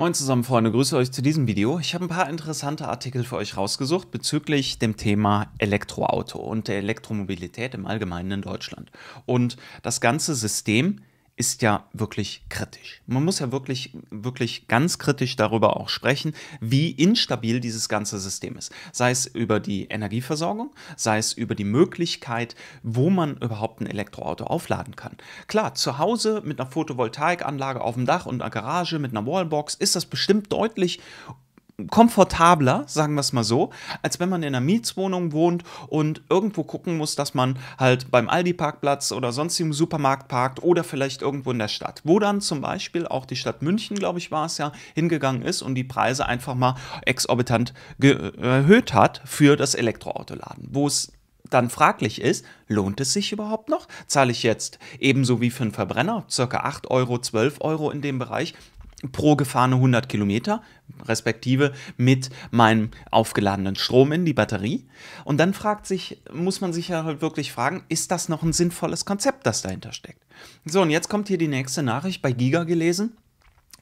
Moin zusammen Freunde, grüße euch zu diesem Video. Ich habe ein paar interessante Artikel für euch rausgesucht bezüglich dem Thema Elektroauto und der Elektromobilität im Allgemeinen in Deutschland. Und das ganze System ist ja wirklich kritisch. Man muss ja wirklich, wirklich ganz kritisch darüber auch sprechen, wie instabil dieses ganze System ist. Sei es über die Energieversorgung, sei es über die Möglichkeit, wo man überhaupt ein Elektroauto aufladen kann. Klar, zu Hause mit einer Photovoltaikanlage auf dem Dach und einer Garage mit einer Wallbox ist das bestimmt deutlich komfortabler, sagen wir es mal so, als wenn man in einer Mietswohnung wohnt und irgendwo gucken muss, dass man halt beim Aldi-Parkplatz oder sonstigem Supermarkt parkt oder vielleicht irgendwo in der Stadt. Wo dann zum Beispiel auch die Stadt München, glaube ich, war es ja, hingegangen ist und die Preise einfach mal exorbitant äh, erhöht hat für das Elektroautoladen, wo es dann fraglich ist, lohnt es sich überhaupt noch? Zahle ich jetzt ebenso wie für einen Verbrenner ca. 8 Euro, 12 Euro in dem Bereich pro gefahrene 100 Kilometer, respektive mit meinem aufgeladenen Strom in die Batterie. Und dann fragt sich, muss man sich ja halt wirklich fragen, ist das noch ein sinnvolles Konzept, das dahinter steckt? So, und jetzt kommt hier die nächste Nachricht bei Giga gelesen.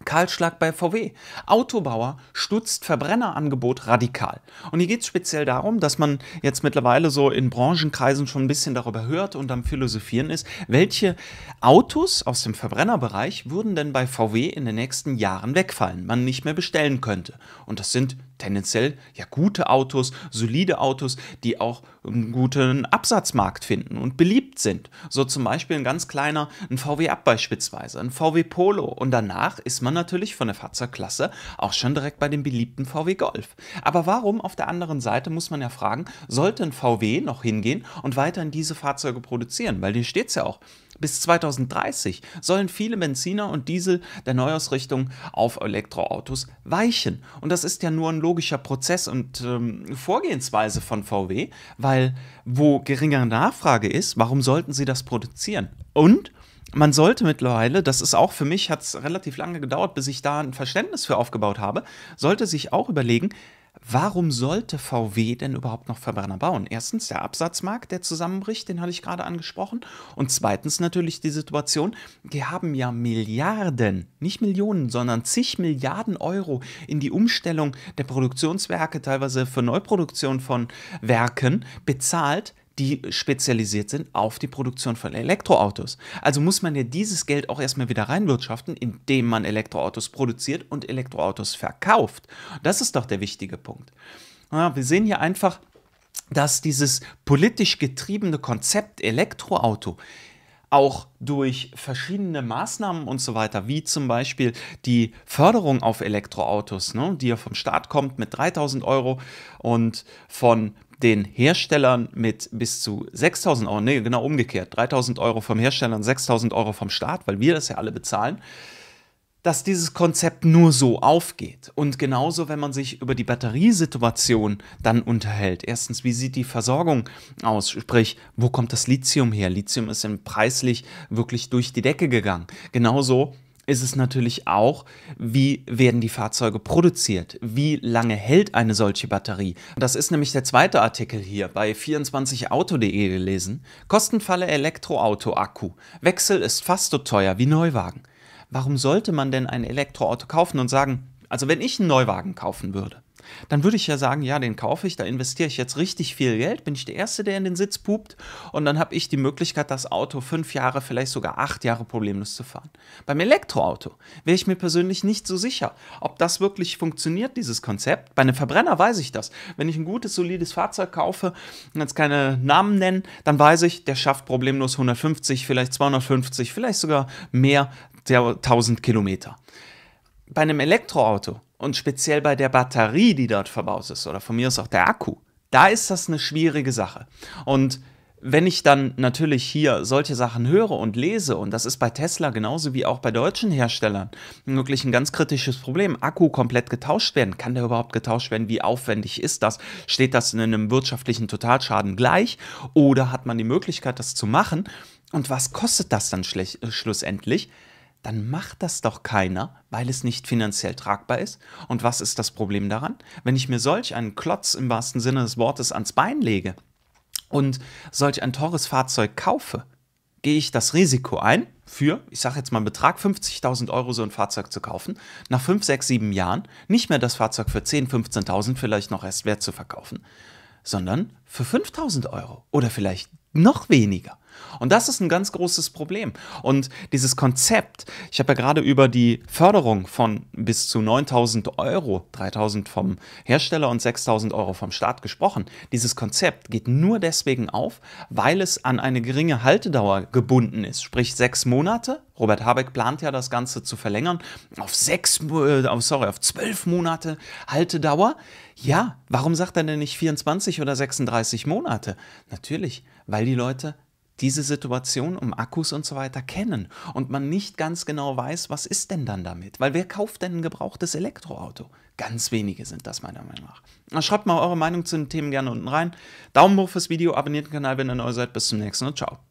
Kahlschlag bei VW. Autobauer stutzt Verbrennerangebot radikal. Und hier geht es speziell darum, dass man jetzt mittlerweile so in Branchenkreisen schon ein bisschen darüber hört und am Philosophieren ist, welche Autos aus dem Verbrennerbereich würden denn bei VW in den nächsten Jahren wegfallen, man nicht mehr bestellen könnte. Und das sind tendenziell ja gute Autos, solide Autos, die auch einen guten Absatzmarkt finden und beliebt sind. So zum Beispiel ein ganz kleiner, ein VW Up beispielsweise, ein VW Polo. Und danach ist man natürlich von der Fahrzeugklasse auch schon direkt bei dem beliebten VW Golf. Aber warum auf der anderen Seite muss man ja fragen, sollte ein VW noch hingehen und weiterhin diese Fahrzeuge produzieren? Weil hier steht es ja auch. Bis 2030 sollen viele Benziner und Diesel der Neuausrichtung auf Elektroautos weichen. Und das ist ja nur ein logischer Prozess und ähm, Vorgehensweise von VW, weil wo geringere Nachfrage ist, warum sollten sie das produzieren? Und man sollte mittlerweile, das ist auch für mich, hat es relativ lange gedauert, bis ich da ein Verständnis für aufgebaut habe, sollte sich auch überlegen, Warum sollte VW denn überhaupt noch Verbrenner bauen? Erstens der Absatzmarkt, der zusammenbricht, den hatte ich gerade angesprochen. Und zweitens natürlich die Situation, die haben ja Milliarden, nicht Millionen, sondern zig Milliarden Euro in die Umstellung der Produktionswerke, teilweise für Neuproduktion von Werken bezahlt die spezialisiert sind auf die Produktion von Elektroautos. Also muss man ja dieses Geld auch erstmal wieder reinwirtschaften, indem man Elektroautos produziert und Elektroautos verkauft. Das ist doch der wichtige Punkt. Ja, wir sehen hier einfach, dass dieses politisch getriebene Konzept Elektroauto auch durch verschiedene Maßnahmen und so weiter, wie zum Beispiel die Förderung auf Elektroautos, ne, die ja vom Staat kommt mit 3000 Euro und von den Herstellern mit bis zu 6000 Euro, nee, genau umgekehrt, 3000 Euro vom Hersteller und 6000 Euro vom Staat, weil wir das ja alle bezahlen, dass dieses Konzept nur so aufgeht. Und genauso, wenn man sich über die Batteriesituation dann unterhält. Erstens, wie sieht die Versorgung aus? Sprich, wo kommt das Lithium her? Lithium ist preislich wirklich durch die Decke gegangen. Genauso, ist es natürlich auch, wie werden die Fahrzeuge produziert? Wie lange hält eine solche Batterie? Das ist nämlich der zweite Artikel hier bei 24auto.de gelesen. Kostenfalle Elektroauto-Akku. Wechsel ist fast so teuer wie Neuwagen. Warum sollte man denn ein Elektroauto kaufen und sagen, also wenn ich einen Neuwagen kaufen würde, dann würde ich ja sagen, ja, den kaufe ich, da investiere ich jetzt richtig viel Geld, bin ich der Erste, der in den Sitz pupt und dann habe ich die Möglichkeit, das Auto fünf Jahre, vielleicht sogar acht Jahre problemlos zu fahren. Beim Elektroauto wäre ich mir persönlich nicht so sicher, ob das wirklich funktioniert, dieses Konzept. Bei einem Verbrenner weiß ich das. Wenn ich ein gutes, solides Fahrzeug kaufe und jetzt keine Namen nennen, dann weiß ich, der schafft problemlos 150, vielleicht 250, vielleicht sogar mehr der 1000 Kilometer. Bei einem Elektroauto und speziell bei der Batterie, die dort verbaut ist, oder von mir aus auch der Akku, da ist das eine schwierige Sache. Und wenn ich dann natürlich hier solche Sachen höre und lese, und das ist bei Tesla genauso wie auch bei deutschen Herstellern wirklich ein ganz kritisches Problem, Akku komplett getauscht werden, kann der überhaupt getauscht werden, wie aufwendig ist das, steht das in einem wirtschaftlichen Totalschaden gleich oder hat man die Möglichkeit, das zu machen und was kostet das dann äh, schlussendlich? dann macht das doch keiner, weil es nicht finanziell tragbar ist. Und was ist das Problem daran? Wenn ich mir solch einen Klotz im wahrsten Sinne des Wortes ans Bein lege und solch ein teures Fahrzeug kaufe, gehe ich das Risiko ein, für, ich sage jetzt mal einen Betrag, 50.000 Euro so ein Fahrzeug zu kaufen, nach 5, 6, 7 Jahren nicht mehr das Fahrzeug für 10, 15.000 vielleicht noch erst wert zu verkaufen, sondern für 5.000 Euro oder vielleicht noch weniger. Und das ist ein ganz großes Problem. Und dieses Konzept, ich habe ja gerade über die Förderung von bis zu 9000 Euro, 3000 vom Hersteller und 6000 Euro vom Staat gesprochen, dieses Konzept geht nur deswegen auf, weil es an eine geringe Haltedauer gebunden ist, sprich sechs Monate. Robert Habeck plant ja das Ganze zu verlängern auf sechs, äh, sorry, auf zwölf Monate Haltedauer. Ja, warum sagt er denn nicht 24 oder 36 Monate? Natürlich, weil die Leute diese Situation um Akkus und so weiter kennen und man nicht ganz genau weiß, was ist denn dann damit? Weil wer kauft denn ein gebrauchtes Elektroauto? Ganz wenige sind das meiner Meinung nach. Na, schreibt mal eure Meinung zu den Themen gerne unten rein. Daumen hoch fürs Video, abonniert den Kanal, wenn ihr neu seid. Bis zum nächsten und Ciao.